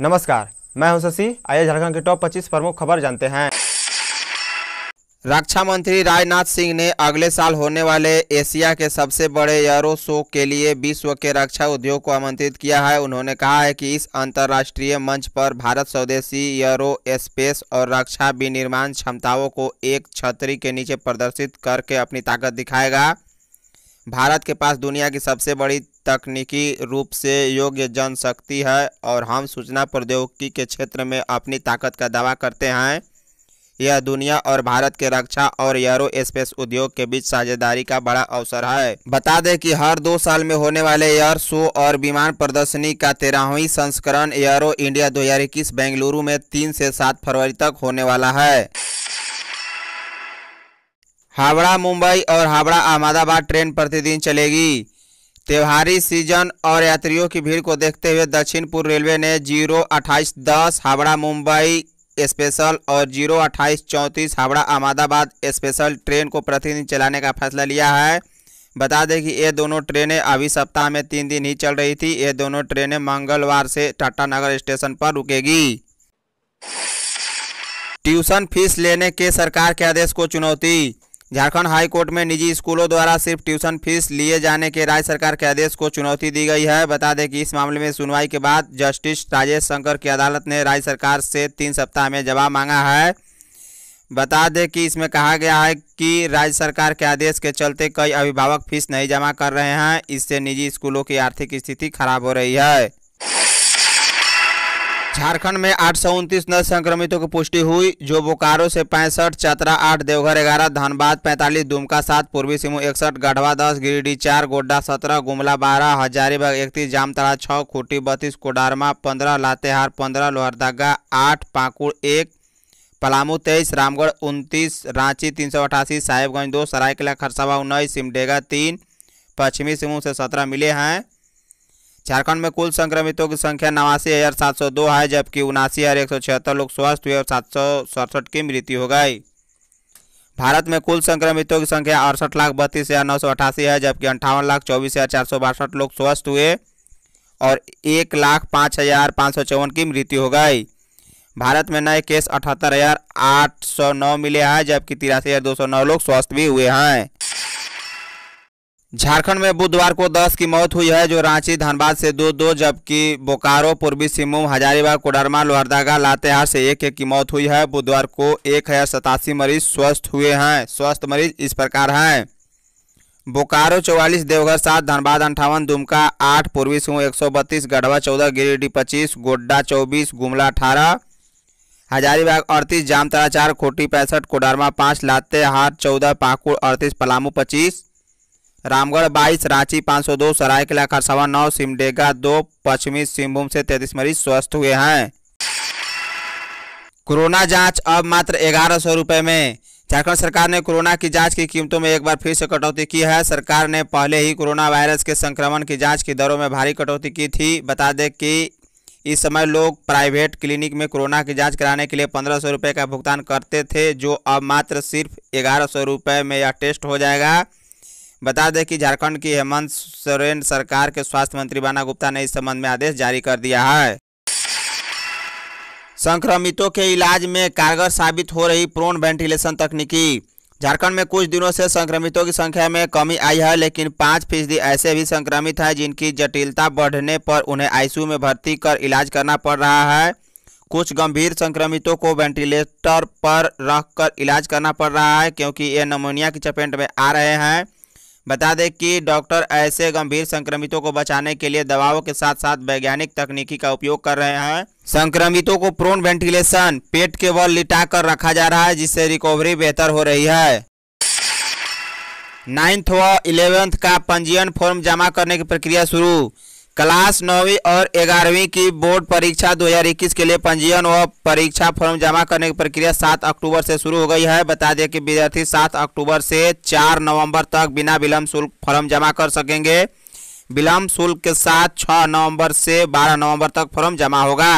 नमस्कार मैं हूं शशि आइए झारखंड के टॉप 25 प्रमुख खबर जानते हैं रक्षा मंत्री राजनाथ सिंह ने अगले साल होने वाले एशिया के सबसे बड़े एयरो शो के लिए विश्व के रक्षा उद्योग को आमंत्रित किया है उन्होंने कहा है कि इस अंतर्राष्ट्रीय मंच पर भारत स्वदेशी एयरो स्पेस और रक्षा विनिर्माण क्षमताओं को एक छतरी के नीचे प्रदर्शित करके अपनी ताकत दिखाएगा भारत के पास दुनिया की सबसे बड़ी तकनीकी रूप से योग्य जनशक्ति है और हम सूचना प्रौद्योगिकी के क्षेत्र में अपनी ताकत का दावा करते हैं यह दुनिया और भारत के रक्षा और एयरो स्पेस उद्योग के बीच साझेदारी का बड़ा अवसर है बता दें कि हर दो साल में होने वाले एयर शो और विमान प्रदर्शनी का तेरहवीं संस्करण एयरो इंडिया 2021 बेंगलुरु में तीन से सात फरवरी तक होने वाला है हावड़ा मुंबई और हावड़ा अहमदाबाद ट्रेन प्रतिदिन चलेगी त्योहारी सीजन और यात्रियों की भीड़ को देखते हुए दक्षिण पूर्व रेलवे ने जीरो अट्ठाईस दस हावड़ा मुंबई स्पेशल और जीरो अट्ठाईस चौंतीस हावड़ा अहमदाबाद स्पेशल ट्रेन को प्रतिदिन चलाने का फैसला लिया है बता दें कि ये दोनों ट्रेनें अभी सप्ताह में तीन दिन ही चल रही थी ये दोनों ट्रेनें मंगलवार से टाटानगर स्टेशन पर रुकेगी ट्यूशन फीस लेने के सरकार के आदेश को चुनौती झारखंड हाई कोर्ट में निजी स्कूलों द्वारा सिर्फ ट्यूशन फीस लिए जाने के राज्य सरकार के आदेश को चुनौती दी गई है बता दें कि इस मामले में सुनवाई के बाद जस्टिस राजेश शंकर की अदालत ने राज्य सरकार से तीन सप्ताह में जवाब मांगा है बता दें कि इसमें कहा गया है कि राज्य सरकार के आदेश के चलते कई अभिभावक फीस नहीं जमा कर रहे हैं इससे निजी स्कूलों की आर्थिक स्थिति खराब हो रही है झारखंड में आठ सौ उनतीस नए संक्रमितों की पुष्टि हुई जो बोकारो से पैंसठ चतरा आठ देवघर ग्यारह धनबाद पैंतालीस दुमका सात पूर्वी सिंह इकसठ गढ़वा दस गिरिडीह चार गोड्डा सत्रह गुमला बारह हजारीबाग इकतीस जामतरा छः खूटी बत्तीस कोडारमा पंद्रह लातेहार पंद्रह लोहरदगा आठ पाकुड़ एक पलामू तेईस रामगढ़ उनतीस रांची तीन सौ अठासी साहेबगंज दो सरायकला खरसावा उन्नीस सिमडेगा तीन पश्चिमी सिंह से सत्रह मिले हैं झारखंड में कुल संक्रमितों की संख्या नवासी हज़ार सात सौ दो है जबकि उनासी हज़ार एक सौ छिहत्तर लोग स्वस्थ हुए और सात सौ सड़सठ की मृत्यु हो गई भारत में कुल संक्रमितों की संख्या अड़सठ लाख बत्तीस हज़ार नौ सौ अठासी है जबकि अंठावन लाख चौबीस हज़ार चार सौ बासठ लोग स्वस्थ हुए और एक लाख पाँच हज़ार पाँच सौ चौवन की मृत्यु हो गई भारत में नए केस अठहत्तर हज़ार आठ सौ नौ मिले हैं जबकि तिरासी हज़ार दो सौ नौ लोग स्वस्थ भी हुए हैं झारखंड में बुधवार को 10 की मौत हुई है जो रांची धनबाद से दो दो जबकि बोकारो पूर्वी सिंहभूम हजारीबाग कोडरमा लोहरदगा लातेहार से एक एक की मौत हुई है बुधवार को एक हजार सतासी मरीज स्वस्थ हुए हैं स्वस्थ मरीज इस प्रकार हैं बोकारो चौवालीस देवघर सात धनबाद अंठावन दुमका आठ पूर्वी सिंह एक सौ बत्तीस गढ़वा चौदह गिरिडीह पच्चीस गोड्डा चौबीस गुमला अठारह हजारीबाग अड़तीस जामतरा चार खोटी पैंसठ कोडरमा पाँच लातेहार चौदह पाकुड़ अड़तीस पलामू पच्चीस रामगढ़ बाईस रांची पाँच सौ दो सरायकला खरसावा नौ सिमडेगा दो पश्चिमी सिंहभूम से तैतीस मरीज स्वस्थ हुए हैं कोरोना जांच अब मात्र ग्यारह सौ रुपये में झारखंड सरकार ने कोरोना की जांच की कीमतों में एक बार फिर से कटौती की है सरकार ने पहले ही कोरोना वायरस के संक्रमण की जांच की दरों में भारी कटौती की थी बता दें कि इस समय लोग प्राइवेट क्लिनिक में कोरोना की जांच कराने के लिए पंद्रह सौ रुपये का भुगतान करते थे जो अब मात्र सिर्फ ग्यारह सौ रुपये में यह टेस्ट हो जाएगा बता दें कि झारखंड की हेमंत सोरेन सरकार के स्वास्थ्य मंत्री बाना गुप्ता ने इस संबंध में आदेश जारी कर दिया है संक्रमितों के इलाज में कारगर साबित हो रही प्रोन वेंटिलेशन तकनीकी झारखंड में कुछ दिनों से संक्रमितों की संख्या में कमी आई है लेकिन पाँच फीसदी ऐसे भी संक्रमित हैं जिनकी जटिलता बढ़ने पर उन्हें आईसीयू में भर्ती कर इलाज करना पड़ रहा है कुछ गंभीर संक्रमितों को वेंटिलेटर पर रखकर इलाज करना पड़ रहा है क्योंकि ये नमोनिया की चपेट में आ रहे हैं बता दें कि डॉक्टर ऐसे गंभीर संक्रमितों को बचाने के लिए दवाओं के साथ साथ वैज्ञानिक तकनीकी का उपयोग कर रहे हैं संक्रमितों को प्रोन वेंटिलेशन पेट के बल लिटा कर रखा जा रहा है जिससे रिकवरी बेहतर हो रही है नाइन्थ व इलेवेंथ का पंजीयन फॉर्म जमा करने की प्रक्रिया शुरू क्लास नौवीं और ग्यारहवीं की बोर्ड परीक्षा 2021 के लिए पंजीयन व परीक्षा फॉर्म जमा करने की प्रक्रिया 7 अक्टूबर से शुरू हो गई है बता दें कि विद्यार्थी 7 अक्टूबर से 4 नवंबर तक बिना विलंब शुल्क फॉर्म जमा कर सकेंगे विलंब शुल्क के साथ 6 नवंबर से 12 नवंबर तक फॉर्म जमा होगा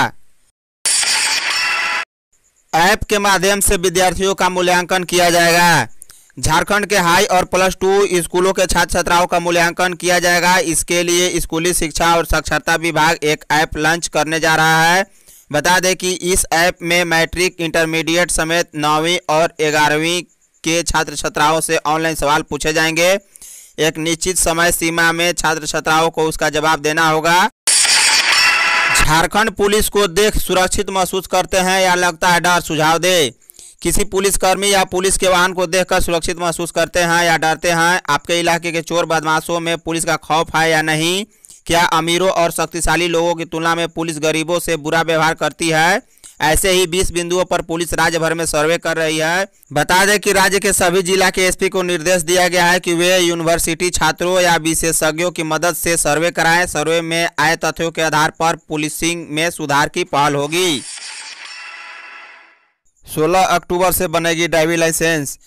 ऐप के माध्यम से विद्यार्थियों का मूल्यांकन किया जाएगा झारखंड के हाई और प्लस टू स्कूलों के छात्र छात्राओं का मूल्यांकन किया जाएगा इसके लिए स्कूली शिक्षा और साक्षरता विभाग एक ऐप लॉन्च करने जा रहा है बता दें कि इस ऐप में मैट्रिक इंटरमीडिएट समेत नौवीं और ग्यारहवीं के छात्र छात्राओं से ऑनलाइन सवाल पूछे जाएंगे एक निश्चित समय सीमा में छात्र छात्राओं को उसका जवाब देना होगा झारखंड पुलिस को देख सुरक्षित महसूस करते हैं या लगता है डर सुझाव दे किसी पुलिसकर्मी या पुलिस के वाहन को देखकर सुरक्षित महसूस करते हैं या डरते हैं आपके इलाके के चोर बदमाशों में पुलिस का खौफ है या नहीं क्या अमीरों और शक्तिशाली लोगों की तुलना में पुलिस गरीबों से बुरा व्यवहार करती है ऐसे ही बीस बिंदुओं पर पुलिस राज्य भर में सर्वे कर रही है बता दें कि राज्य के सभी जिला के एसपी को निर्देश दिया गया है कि वे यूनिवर्सिटी छात्रों या विशेषज्ञों की मदद से सर्वे कराएं सर्वे में आए तथ्यों के आधार पर पुलिसिंग में सुधार की पहल होगी 16 अक्टूबर से बनेगी ड्राइविंग लाइसेंस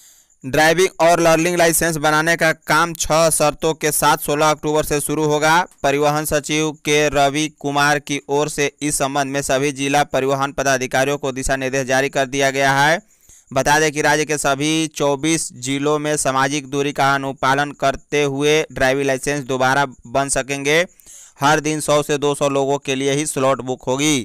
ड्राइविंग और लर्निंग लाइसेंस बनाने का काम छह शर्तों के साथ 16 अक्टूबर से शुरू होगा परिवहन सचिव के रवि कुमार की ओर से इस संबंध में सभी जिला परिवहन पदाधिकारियों को दिशा निर्देश जारी कर दिया गया है बता दें कि राज्य के सभी 24 जिलों में सामाजिक दूरी का अनुपालन करते हुए ड्राइविंग लाइसेंस दोबारा बन सकेंगे हर दिन सौ से दो लोगों के लिए ही स्लॉट बुक होगी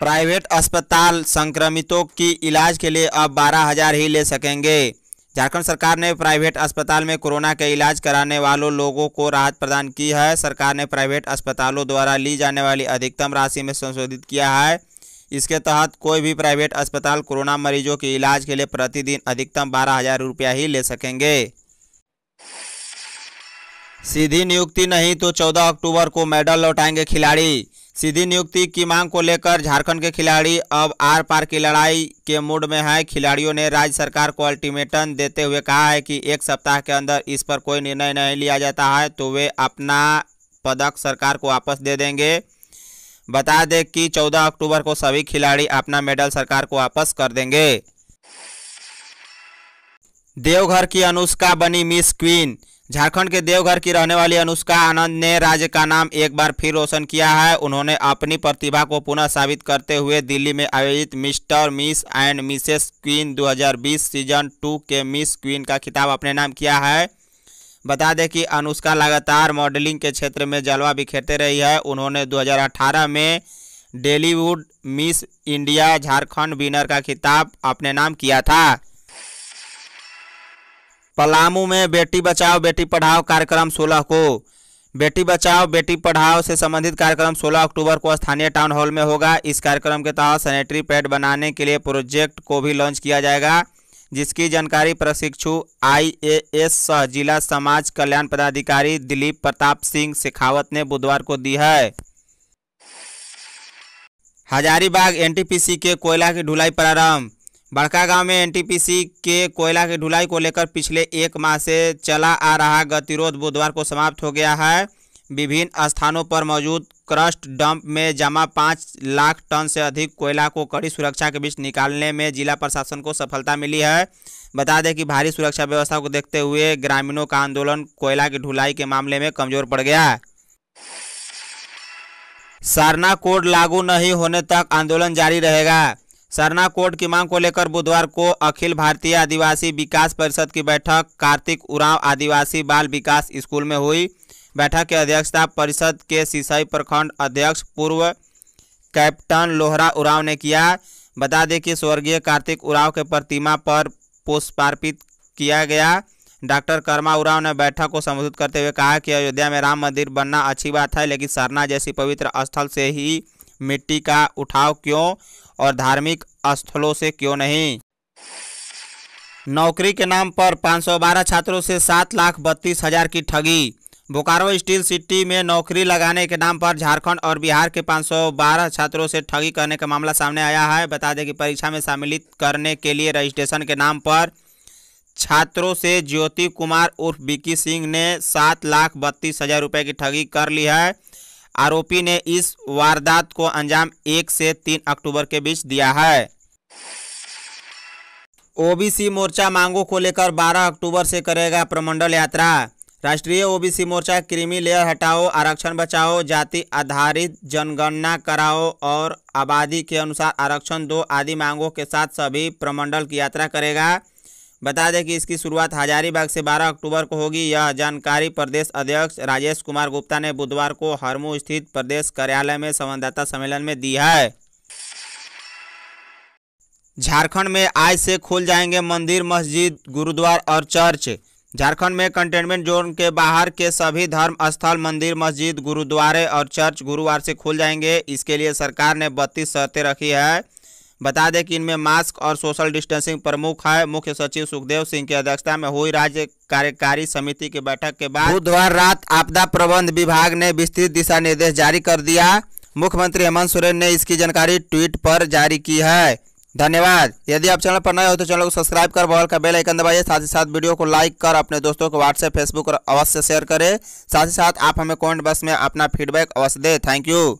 प्राइवेट अस्पताल संक्रमितों की इलाज के लिए अब बारह हजार ही ले सकेंगे झारखंड सरकार ने प्राइवेट अस्पताल में कोरोना के इलाज कराने वालों लोगों को राहत प्रदान की है सरकार ने प्राइवेट अस्पतालों द्वारा ली जाने वाली अधिकतम राशि में संशोधित किया है इसके तहत कोई भी प्राइवेट अस्पताल कोरोना मरीजों के इलाज के लिए प्रतिदिन अधिकतम बारह हजार रुपया ही ले सकेंगे सीधी नियुक्ति नहीं तो चौदह अक्टूबर को मेडल लौटाएंगे खिलाड़ी सीधी नियुक्ति की मांग को लेकर झारखंड के खिलाड़ी अब आर पार की लड़ाई के मूड में हैं खिलाड़ियों ने राज्य सरकार को अल्टीमेटम देते हुए कहा है कि एक सप्ताह के अंदर इस पर कोई निर्णय नहीं लिया जाता है तो वे अपना पदक सरकार को वापस दे देंगे बता दें कि 14 अक्टूबर को सभी खिलाड़ी अपना मेडल सरकार को वापस कर देंगे देवघर की अनुष्का बनी मिस क्वीन झारखंड के देवघर की रहने वाली अनुष्का आनंद ने राज्य का नाम एक बार फिर रोशन किया है उन्होंने अपनी प्रतिभा को पुनः साबित करते हुए दिल्ली में आयोजित mister miss and missus queen 2020 season two के मिस क्वीन का खिताब अपने नाम किया है बता दें कि अनुष्का लगातार मॉडलिंग के क्षेत्र में जलवा बिखेरते रही है उन्होंने दो में डेलीवुड मिस इंडिया झारखंड विनर का खिताब अपने नाम किया था पलामू में बेटी बचाओ बेटी पढ़ाओ कार्यक्रम सोलह को बेटी बचाओ बेटी पढ़ाओ से संबंधित कार्यक्रम 16 अक्टूबर को स्थानीय टाउन हॉल में होगा इस कार्यक्रम के तहत सैनिटरी पैड बनाने के लिए प्रोजेक्ट को भी लॉन्च किया जाएगा जिसकी जानकारी प्रशिक्षु एस सह जिला समाज कल्याण पदाधिकारी दिलीप प्रताप सिंह शेखावत ने बुधवार को दी है हजारीबाग एनटीपीसी के कोयला की ढुलाई प्रारंभ बड़कागांव में एनटीपीसी के कोयला की ढुलाई को लेकर पिछले एक माह से चला आ रहा गतिरोध बुधवार को समाप्त हो गया है विभिन्न स्थानों पर मौजूद क्रस्ट डंप में जमा पाँच लाख टन से अधिक कोयला को कड़ी सुरक्षा के बीच निकालने में जिला प्रशासन को सफलता मिली है बता दें कि भारी सुरक्षा व्यवस्था को देखते हुए ग्रामीणों का आंदोलन कोयला की ढुलाई के मामले में कमजोर पड़ गया सारना कोड लागू नहीं होने तक आंदोलन जारी रहेगा सरना कोड की मांग को लेकर बुधवार को अखिल भारतीय आदिवासी विकास परिषद की बैठक कार्तिक उरांव आदिवासी बाल विकास स्कूल में हुई बैठक की अध्यक्षता परिषद के सिसई प्रखंड अध्यक्ष पूर्व कैप्टन लोहरा उरांव ने किया बता दें कि स्वर्गीय कार्तिक उरांव के प्रतिमा पर पुष्पार्पित किया गया डॉक्टर कर्मा उरांव ने बैठक को संबोधित करते हुए कहा कि अयोध्या में राम मंदिर बनना अच्छी बात है लेकिन सरना जैसी पवित्र स्थल से ही मिट्टी का उठाव क्यों और धार्मिक स्थलों से क्यों नहीं नौकरी के नाम पर 512 छात्रों से सात लाख बत्तीस हजार की ठगी बोकारो स्टील सिटी में नौकरी लगाने के नाम पर झारखंड और बिहार के 512 छात्रों से ठगी करने का मामला सामने आया है बता दें कि परीक्षा में सम्मिलित करने के लिए रजिस्ट्रेशन के नाम पर छात्रों से ज्योति कुमार उर्फ बिकी सिंह ने सात लाख बत्तीस हजार रुपये की ठगी कर ली है आरोपी ने इस वारदात को अंजाम एक से तीन अक्टूबर के बीच दिया है ओबीसी मोर्चा मांगों को लेकर 12 अक्टूबर से करेगा प्रमंडल यात्रा राष्ट्रीय ओबीसी मोर्चा क्रीमी लेयर हटाओ आरक्षण बचाओ जाति आधारित जनगणना कराओ और आबादी के अनुसार आरक्षण दो आदि मांगों के साथ सभी प्रमंडल की यात्रा करेगा बता दें कि इसकी शुरुआत हजारीबाग से 12 अक्टूबर को होगी यह जानकारी प्रदेश अध्यक्ष राजेश कुमार गुप्ता ने बुधवार को हरमू स्थित प्रदेश कार्यालय में संवाददाता सम्मेलन में दी है झारखंड में आज से खुल जाएंगे मंदिर मस्जिद गुरुद्वार और चर्च झारखंड में कंटेनमेंट जोन के बाहर के सभी धर्म स्थल मंदिर मस्जिद गुरुद्वारे और चर्च गुरुवार से खुल जाएंगे इसके लिए सरकार ने बत्तीस शर्तें रखी है बता दें कि इनमें मास्क और सोशल डिस्टेंसिंग प्रमुख है मुख्य सचिव सुखदेव सिंह की अध्यक्षता में हुई राज्य कार्यकारी समिति की बैठक के बाद बुधवार रात आपदा प्रबंध विभाग ने विस्तृत दिशा निर्देश जारी कर दिया मुख्यमंत्री हेमंत सोरेन ने इसकी जानकारी ट्वीट पर जारी की है धन्यवाद यदि आप चैनल पर नए हो तो चैनल को सब्सक्राइब कर बॉल का बेल आइकन दबाइए साथ ही साथ वीडियो को लाइक कर अपने दोस्तों को व्हाट्सएप फेसबुक और अवश्य शेयर करें साथ ही साथ आप हमें कमेंट बॉक्स में अपना फीडबैक अवश्य दें थैंक यू